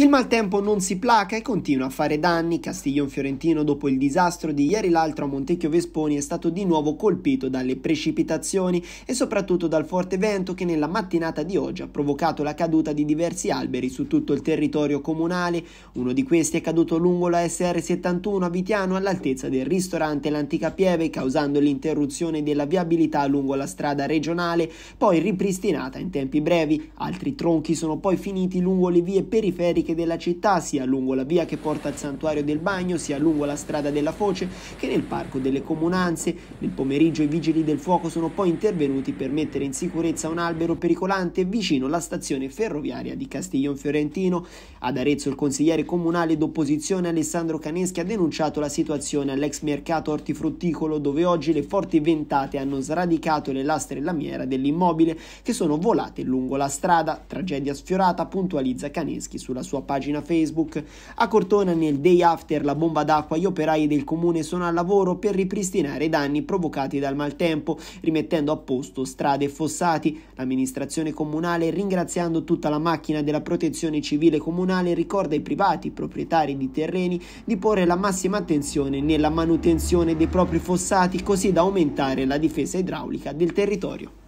Il maltempo non si placa e continua a fare danni. Castiglion Fiorentino, dopo il disastro di ieri l'altro a Montecchio Vesponi, è stato di nuovo colpito dalle precipitazioni e soprattutto dal forte vento che nella mattinata di oggi ha provocato la caduta di diversi alberi su tutto il territorio comunale. Uno di questi è caduto lungo la SR71 a Vitiano all'altezza del ristorante L'Antica Pieve, causando l'interruzione della viabilità lungo la strada regionale, poi ripristinata in tempi brevi. Altri tronchi sono poi finiti lungo le vie periferiche storiche della città, sia lungo la via che porta al santuario del bagno, sia lungo la strada della foce, che nel parco delle comunanze. Nel pomeriggio i vigili del fuoco sono poi intervenuti per mettere in sicurezza un albero pericolante vicino alla stazione ferroviaria di Castiglion Fiorentino. Ad Arezzo il consigliere comunale d'opposizione Alessandro Caneschi ha denunciato la situazione all'ex mercato ortifrutticolo dove oggi le forti ventate hanno sradicato le lastre lamiera dell'immobile che sono volate lungo la strada. Tragedia sfiorata puntualizza Caneschi sulla sua sua pagina Facebook. A Cortona nel day after la bomba d'acqua, gli operai del comune sono al lavoro per ripristinare i danni provocati dal maltempo, rimettendo a posto strade e fossati. L'amministrazione comunale, ringraziando tutta la macchina della protezione civile comunale, ricorda ai privati proprietari di terreni di porre la massima attenzione nella manutenzione dei propri fossati così da aumentare la difesa idraulica del territorio.